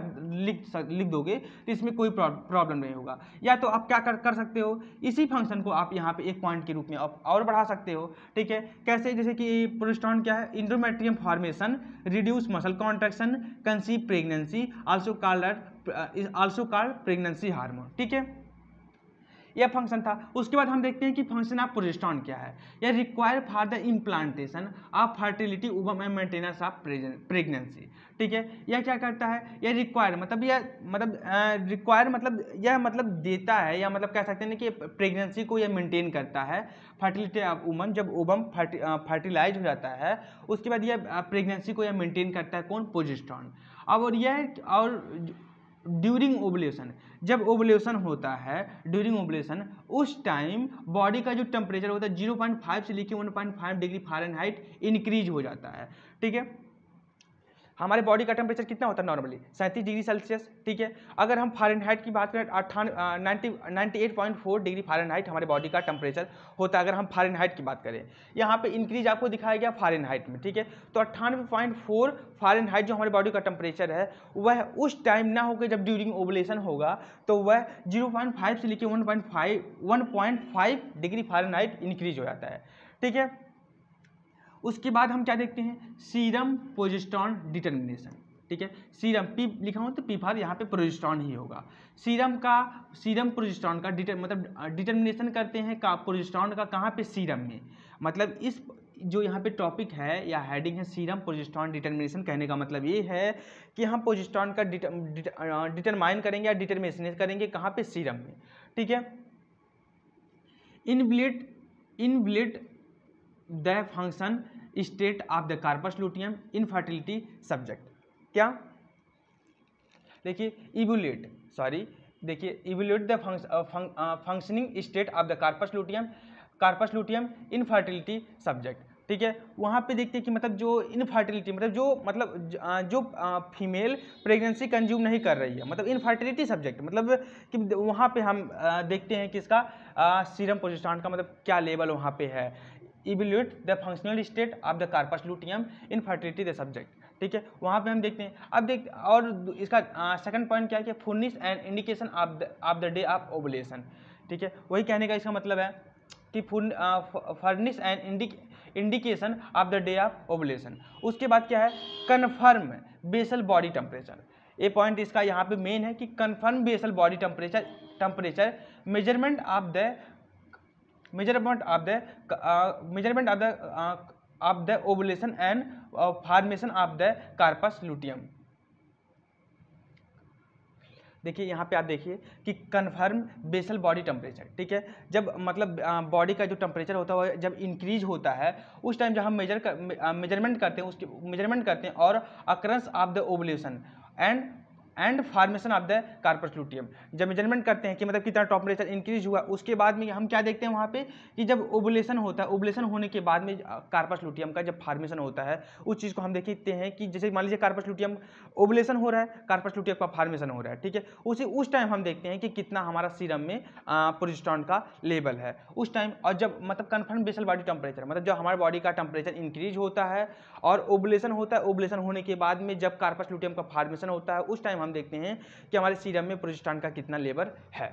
लिख लिख दोगे तो इसमें कोई प्रॉब्लम नहीं होगा या तो आप क्या कर, कर सकते हो इसी फंक्शन को आप यहाँ पर एक पॉइंट के रूप में आप और बढ़ा सकते हो ठीक है कैसे जैसे कि प्रोस्टार क्या है endometrium formation reduce muscle contraction conceive pregnancy also called is also called pregnancy hormone ठीक है यह फंक्शन था उसके बाद हम देखते हैं कि फंक्शन ऑफ प्रोजेस्ट्रॉन क्या है यह require for the implantation of fertility ovum and maintenance of pregnancy ठीक है यह क्या करता है यह रिक्वायर मतलब यह मतलब रिक्वायर uh, मतलब यह मतलब देता है या मतलब कह सकते हैं कि प्रेगनेंसी को यह मेंटेन करता है फर्टिलिटी ऑफ वुमन जब ओबम फर्टिलाइज uh, हो जाता है उसके बाद यह प्रेगनेंसी uh, को यह मेंटेन करता है कौन पोजिस्ट्रॉन और यह और ड्यूरिंग ओबलेशन जब ओबलेशन होता है ड्यूरिंग ओबलेशन उस टाइम बॉडी का जो टेम्परेचर होता है जीरो पॉइंट फाइव से लेकर one point five degree Fahrenheit increase हो जाता है ठीक है हमारे बॉडी का टेम्परेचर कितना होता है नॉर्मली सैंतीस डिग्री सेल्सियस ठीक है अगर हम फारेनहाइट की बात करें अट्ठान ninety ninety eight point four degree Fahrenheit हमारे बॉडी का टेम्परेचर होता है अगर हम फारेनहाइट की बात करें यहाँ पे इंक्रीज आपको दिखाया गया फारेनहाइट में ठीक है तो अट्ठानवे पॉइंट फोर जो हमारे बॉडी का टेम्परेचर है वह उस टाइम ना होकर जब ड्यूरिंग ओबलेशन होगा तो वह जीरो पॉइंट फाइव से लेकर one point five one point five degree Fahrenheit increase हो जाता है ठीक है उसके बाद हम क्या देखते हैं सीरम पोजिस्ट्रॉन डिटर्मिनेशन ठीक है सीरम पी लिखा हो तो पी फार यहाँ पे प्रोजिस्ट्रॉन ही होगा सीरम का सीरम प्रोजिस्ट्रॉन का डिटर मतलब डिटर्मिनेशन करते हैं का प्रोजिस्ट्रॉन का कहाँ पे सीरम में मतलब इस जो यहाँ पे टॉपिक है या हेडिंग है सीरम पोजिस्ट्रॉन डिटर्मिनेशन कहने का मतलब ये है कि हम पोजिस्ट्रॉन का डिटरमाइन करेंगे या डिटर्मिनेशन करेंगे कहाँ पे सीरम में ठीक है inhibit inhibit the function state of the corpus luteum infertility subject क्या देखिए इवुलेट सॉरी देखिए evaluate the functioning state of the corpus luteum corpus luteum infertility subject ठीक है वहाँ पे देखते हैं कि मतलब जो इनफर्टिलिटी मतलब जो मतलब जो फीमेल प्रेगनेंसी कंज्यूम नहीं कर रही है मतलब इनफर्टिलिटी सब्जेक्ट मतलब कि वहाँ पे हम देखते हैं कि इसका सीरम पोजिस्टान का मतलब क्या लेवल वहाँ पे है evaluate the functional state of the corpus luteum in fertility the subject ठीक है वहाँ पे हम देखते हैं अब देख और इसका सेकंड पॉइंट क्या है कि furnish and indication of the of the day of ovulation ठीक है वही कहने का इसका मतलब है कि furnish and indication of the day of ovulation उसके बाद क्या है कन्फर्म बेसल बॉडी टेम्परेचर ये पॉइंट इसका यहाँ पे मेन है कि confirm basal body temperature temperature measurement of the measurement of the measurement of the of the ovulation and formation of the corpus luteum देखिए यहाँ पे आप देखिए कि कन्फर्म बेसल बॉडी टेम्परेचर ठीक है जब मतलब बॉडी का जो टेम्परेचर होता है जब इंक्रीज होता है उस टाइम जब हम मेजर कर, मेजरमेंट करते हैं उसकी मेजरमेंट करते हैं और occurrence of the ovulation and and formation of the corpus luteum जब मेजरमेंट करते हैं कि मतलब कितना टॉपरेचर इंक्रीज हुआ उसके बाद में हम क्या देखते हैं वहाँ पे कि जब ओबुलेशन होता है ओबुलेशन होने के बाद में कार्पस लूटियम का जब फार्मेशन होता है उस चीज़ को हम देखते हैं कि जैसे मान लीजिए कार्पस लूटियम ओबुलेशन हो रहा है कार्पस लूटियम का फार्मेशन हो रहा है ठीक है उसी उस टाइम हम देखते हैं कि कितना हमारा सीरम में प्रोजिस्टॉन का लेवल है उस टाइम और जब मतलब कन्फर्म बेसल बॉडी टेम्परेचर मतलब जब हमारे बॉडी का टेम्परेचर इंक्रीज होता है और ओबुलेशन होता है ओबुलेशन होने के बाद में जब कार्पस लूटियम का फार्मेशन होता है उस टाइम हम देखते हैं कि हमारे सीरम में प्रोजेस्टान का कितना लेबर है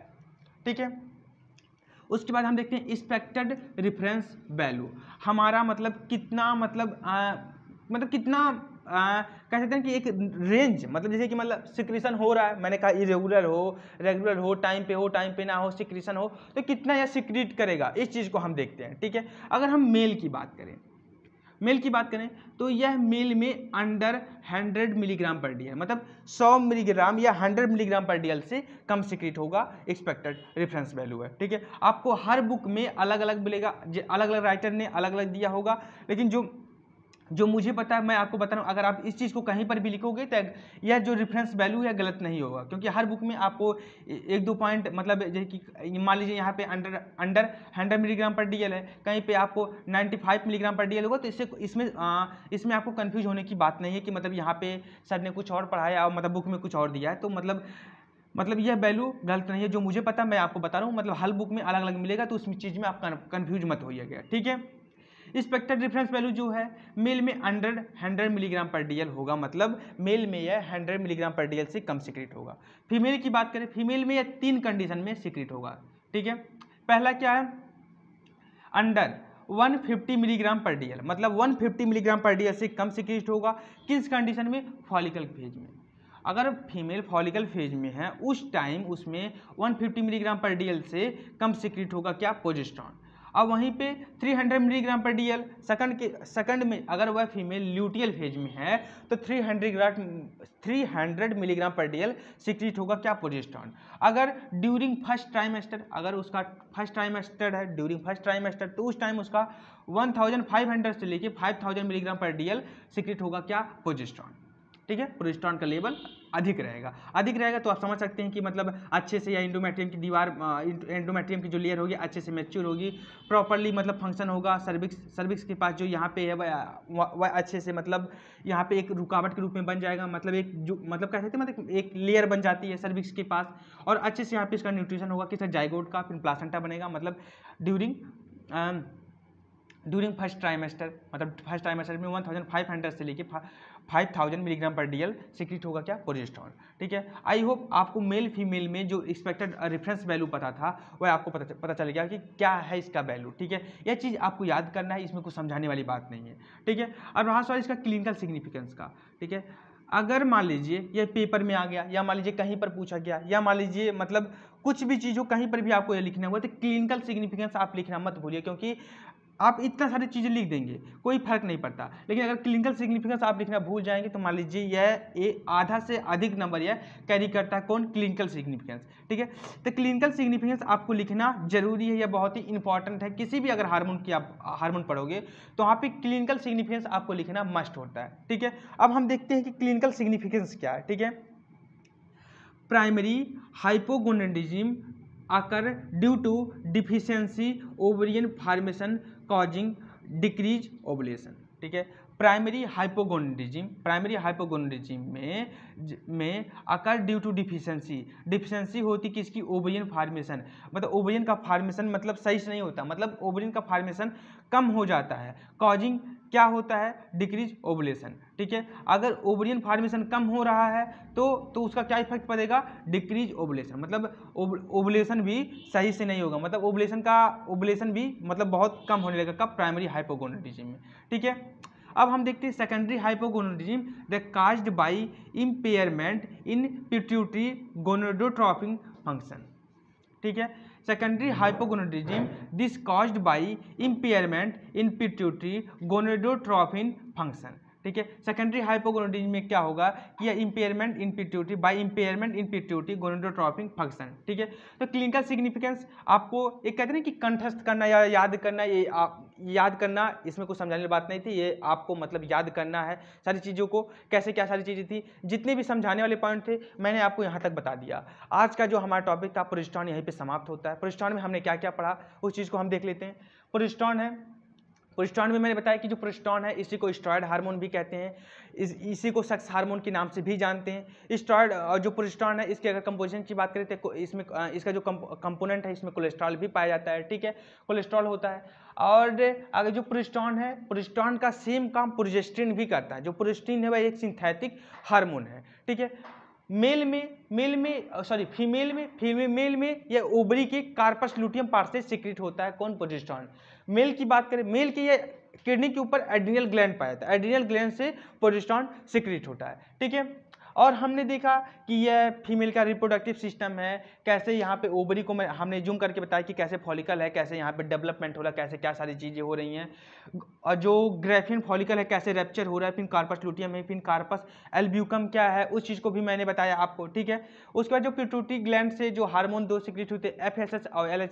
ठीक है उसके बाद हम देखते हैं एक्सपेक्टेड रिफरेंस वैल्यू हमारा मतलब कितना मतलब आ, मतलब कितना कह सकते हैं कि एक रेंज मतलब जैसे कि मतलब सिक्रेशन हो रहा है मैंने कहा इरेगुलर हो रेगुलर हो टाइम पे हो टाइम पे ना हो सिक्रेशन हो तो कितना यह सिक्रीट करेगा इस चीज़ को हम देखते हैं ठीक है अगर हम मेल की बात करें मेल की बात करें तो यह मेल में अंडर 100 मिलीग्राम पर डी मतलब 100 मिलीग्राम या 100 मिलीग्राम पर डी से कम सीक्रेट होगा एक्सपेक्टेड रेफरेंस वैल्यू है ठीक है आपको हर बुक में अलग अलग मिलेगा अलग अलग राइटर ने अलग अलग दिया होगा लेकिन जो जो मुझे पता है मैं आपको बता रहा हूँ अगर आप इस चीज़ को कहीं पर भी लिखोगे तो यह जो रेफरेंस वैल्यू है गलत नहीं होगा क्योंकि हर बुक में आपको एक दो पॉइंट मतलब जैसे कि मान लीजिए यहाँ पे under under hundred milligram per DL है कहीं पे आपको ninety five milligram per DL होगा तो इससे इसमें आ, इसमें आपको कन्फ्यूज होने की बात नहीं है कि मतलब यहाँ पर सर ने कुछ और पढ़ाया और मतलब बुक में कुछ और दिया है तो मतलब मतलब यह वैल्यू गलत नहीं है जो मुझे पता मैं आपको बता रहा हूँ मतलब हर बुक में अलग अलग मिलेगा तो उस चीज़ में आप कन्फ्यूज मत होइएगा ठीक है स्पेक्ट्रल डिफरेंस वैल्यू जो है मेल में under hundred milligram per DL होगा मतलब मेल में यह हंड्रेड मिलीग्राम पर डीएल से कम सिक्रेट होगा फीमेल की बात करें फीमेल में यह तीन कंडीशन में सिक्रेट होगा ठीक है पहला क्या है अंडर 150 मिलीग्राम पर डीएल मतलब 150 मिलीग्राम पर डीएल से कम सिक्रेट होगा किस कंडीशन में फॉलिकल फेज में अगर फीमेल फॉलिकल फेज में है उस टाइम उसमें 150 मिलीग्राम पर डीएल से कम सिक्रेट होगा क्या पोजिस्ट्रॉन अब वहीं पे 300 मिलीग्राम पर डीएल सेकंड के सेकंड में अगर वह फीमेल ल्यूटियल फेज में है तो 300 three hundred milligram per DL secrete होगा क्या प्रोजेस्टॉन अगर ड्यूरिंग फर्स्ट ट्राइमेस्टर अगर उसका फर्स्ट ट्राइमेस्टर है ड्यूरिंग फर्स्ट ट्राइमेस्टर तो उस टाइम उसका 1500 से लेके 5000 मिलीग्राम पर डीएल सिक्रीट होगा क्या पोजिस्टॉन ठीक है प्रोजेस्ट्रॉन का लेवल अधिक रहेगा अधिक रहेगा तो आप समझ सकते हैं कि मतलब अच्छे से या एंडोमेट्रियम की दीवार इंडोमेट्रियम की जो लेयर होगी अच्छे से मेच्योर होगी प्रॉपरली मतलब फंक्शन होगा सर्विक्स सर्विक्स के पास जो यहाँ पे है वह वह अच्छे से मतलब यहाँ पे एक रुकावट के रूप में बन जाएगा मतलब एक जो मतलब कह सकते हैं मतलब एक लेयर बन जाती है सर्विक्स के पास और अच्छे से यहाँ पे इसका न्यूट्रिशन होगा किसका जाइगोड का फिर प्लासेंटा बनेगा मतलब ड्यूरिंग ड्यूरिंग फर्स्ट ट्राइमेस्टर मतलब फर्स्ट ट्राइमेस्टर में वन थाउजेंड फाइव हंड्रेड से लेके 5000 मिलीग्राम पर डीएल सिक्रिट होगा क्या प्रोजेस्ट्रॉन ठीक है आई होप आपको मेल फीमेल में जो एक्सपेक्टेड रेफरेंस वैल्यू पता था वह आपको पता चल गया कि क्या है इसका वैल्यू ठीक है यह चीज़ आपको याद करना है इसमें कुछ समझाने वाली बात नहीं है ठीक है अब रहा सवाल इसका क्लिनिकल सिग्निफिकेंस का ठीक है अगर मान लीजिए यह पेपर में आ गया या मान लीजिए कहीं पर पूछा गया या मान लीजिए मतलब कुछ भी चीज़ हो कहीं पर भी आपको यह लिखना हुआ तो क्लिनिकल सिग्निफिकेंस आप लिखना मत भूलिए क्योंकि आप इतना सारी चीज़ें लिख देंगे कोई फर्क नहीं पड़ता लेकिन अगर क्लिनिकल सिग्निफिकेंस आप लिखना भूल जाएंगे तो मान लीजिए यह ए आधा से अधिक नंबर यह कैरी करता है कौन क्लिनिकल सिग्निफिकेंस ठीक है तो क्लिनिकल सिग्निफिकेंस आपको लिखना जरूरी है या बहुत ही इंपॉर्टेंट है किसी भी अगर हारमोन की आप हारमोन पढ़ोगे तो वहाँ पर क्लिनिकल सिग्निफिकेंस आपको लिखना मस्ट होता है ठीक है अब हम देखते हैं कि क्लिनिकल सिग्निफिकेंस क्या है ठीक है primary hypogonadism occur due to deficiency ovarian formation causing decrease ovulation ठीक है प्राइमरी हाइपोगोनडिज्म प्राइमरी हाइपोगोनडिज्म में में occur due to deficiency deficiency होती किसकी ओवरियन फार्मेशन मतलब ओबरियन का फार्मेशन मतलब सही से नहीं होता मतलब ओवरियन का फार्मेशन कम हो जाता है कॉजिंग क्या होता है डिक्रीज ओबुलेशन ठीक है अगर ओवरियन फार्मेशन कम हो रहा है तो तो उसका क्या इफेक्ट पड़ेगा डिक्रीज ओबुलेशन मतलब ओबुलेशन भी सही से नहीं होगा मतलब ओबुलेशन का ओबुलेशन भी मतलब बहुत कम होने लगेगा कब प्राइमरी हाइपोगोनोटिजिम में ठीक है अब हम देखते हैं secondary hypogonadism the caused by impairment in pituitary gonadotropin function ठीक है secondary hypogonadism this caused by impairment in pituitary gonadotropin function ठीक है सेकेंडरी हाइपोगोनोडिज में क्या होगा कि यह impairment in pituitary by impairment in pituitary gonadotropin function ठीक है तो क्लिनिकल सिग्निफिकेंस आपको एक कहते हैं कि कंठस्थ करना या याद करना ये आ, याद करना इसमें कुछ समझाने वाली बात नहीं थी ये आपको मतलब याद करना है सारी चीज़ों को कैसे क्या सारी चीज़ें थी जितने भी समझाने वाले पॉइंट थे मैंने आपको यहाँ तक बता दिया आज का जो हमारा टॉपिक था पुरिस्टॉन यहीं पर समाप्त होता है पुरिस्टॉन में हमने क्या क्या पढ़ा उस चीज़ को हम देख लेते हैं पुरिस्टॉन है प्रोस्टॉन में मैंने बताया कि जो प्रोस्टॉन है इसी को स्ट्रॉयड हार्मोन भी कहते हैं इस इसी को सेक्स हार्मोन के नाम से भी जानते हैं स्ट्रॉयड और जो प्रोस्टॉन है इसके अगर कंपोजिशन की बात करें तो इसमें इसका जो कंपोनेंट है इसमें कोलेस्ट्रॉल भी पाया जाता है ठीक है कोलेस्ट्रॉल होता है और अगर जो प्रोस्टॉन है प्रोस्टॉन का सेम काम प्रोजेस्टिन भी करता है जो प्रोजेस्ट्रिन है वह एक सिंथेटिक हार्मोन है ठीक है मेल में मेल में सॉरी फीमेल में फीमेल में यह ओबरी के कार्पस लुटियम पार्ट से सीक्रेट होता है कौन प्रोजेस्ट्रॉन मेल की बात करें मेल की ये किडनी के ऊपर एड्रिनल ग्लैंड पाया जाता है एड्रिनल ग्लैंड से पोजिस्टॉन सिक्रिट होता है ठीक है और हमने देखा कि यह फीमेल का रिप्रोडक्टिव सिस्टम है कैसे यहाँ पे ओबरी को मैं हमने जूम करके बताया कि कैसे फॉलिकल है कैसे यहाँ पे डेवलपमेंट हो रहा है कैसे क्या सारी चीज़ें हो रही हैं और जो ग्रेफिन फॉलिकल है कैसे रेप्चर हो रहा है फिर कार्पस लुटियम है फिर कार्पस एल्ब्यूकम क्या है उस चीज़ को भी मैंने बताया आपको ठीक है उसके बाद जो पिटूटी ग्लैंड से जो हार्मोन दो सिक्रिट होते हैं एफ और एल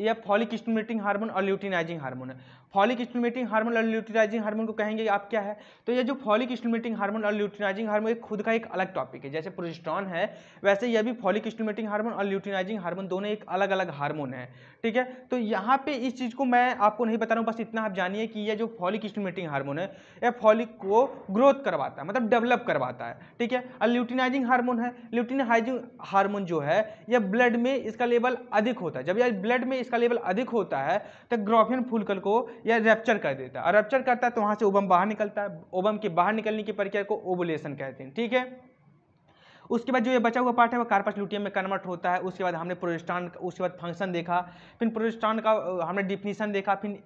यह फॉलिक स्टिमुलेटिंग हार्मोन और ल्यूटिनाइजिंग हार्मोन है फॉलिक स्टूमेटिंग हार्मोन और ल्यूटिनाइजिंग हार्मोन को कहेंगे आप क्या है तो ये जो फॉलिक स्टूमेटिंग हार्मोन और ल्यूटिनाइजिंग हार्मोन एक खुद का एक अलग टॉपिक है जैसे प्रोजिस्ट्रॉन है वैसे यह भी फॉलिक स्टूमेटिंग हार्मोन और ल्यूटिनाइजिंग हार्मोन दोनों एक अलग अलग हार्मोन है ठीक है तो यहाँ पे इस चीज़ को मैं आपको नहीं बता रहा हूँ बस इतना आप जानिए कि यह जो फॉलिक स्टूमेटिंग हार्मोन है यह फॉलिक को ग्रोथ करवाता है मतलब डेवलप करवाता है ठीक है और ल्यूटिनाइजिंग हार्मोन है ल्यूटिनाइजिंग हार्मोन जो है यह ब्लड में इसका लेवल अधिक होता है जब यह ब्लड में इसका लेवल अधिक होता है तो ग्रोफियन फुलकल को या रैप्चर कर देता है और रैप्चर करता है तो वहाँ से ओबम बाहर निकलता है ओबम के बाहर निकलने की प्रक्रिया को ओबुलेशन कहते हैं ठीक है उसके बाद जो ये बचा हुआ पार्ट है वो कार्पस लुटियम में कन्वर्ट होता है उसके बाद हमने प्रोजेस्टान उसके बाद फंक्शन देखा फिर प्रोजेस्टान का हमने डिफिनीशन देखा फिर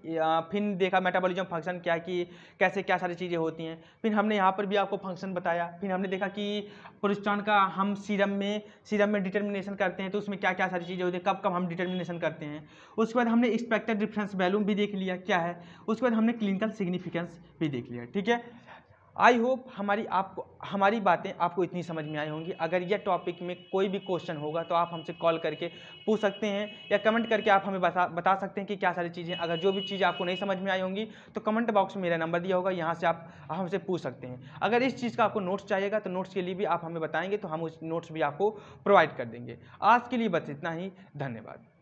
फिर देखा मेटाबॉलिज्म फंक्शन क्या कि कैसे क्या सारी चीज़ें होती हैं फिर हमने यहाँ पर भी आपको फंक्शन बताया फिर हमने देखा कि प्रोजेस्टान का हम सीरम में सीरम में डिटर्मिनेशन करते हैं तो उसमें क्या क्या सारी चीज़ें होती हैं कब कब हम डिटर्मिनेशन करते हैं उसके बाद हमने एक्सपेक्टेड डिफरेंस वैल्यूम भी देख लिया क्या है उसके बाद हमने क्लिनिकल सिग्निफिकेंस भी देख लिया ठीक है आई होप हमारी आपको हमारी बातें आपको इतनी समझ में आई होंगी अगर यह टॉपिक में कोई भी क्वेश्चन होगा तो आप हमसे कॉल करके पूछ सकते हैं या कमेंट करके आप हमें बता बता सकते हैं कि क्या सारी चीज़ें अगर जो भी चीज़ आपको नहीं समझ में आई होंगी तो कमेंट बॉक्स में मेरा नंबर दिया होगा यहाँ से आप हमसे पूछ सकते हैं अगर इस चीज़ का आपको नोट्स चाहिएगा तो नोट्स के लिए भी आप हमें बताएंगे तो हम उस नोट्स भी आपको प्रोवाइड कर देंगे आज के लिए बस इतना ही धन्यवाद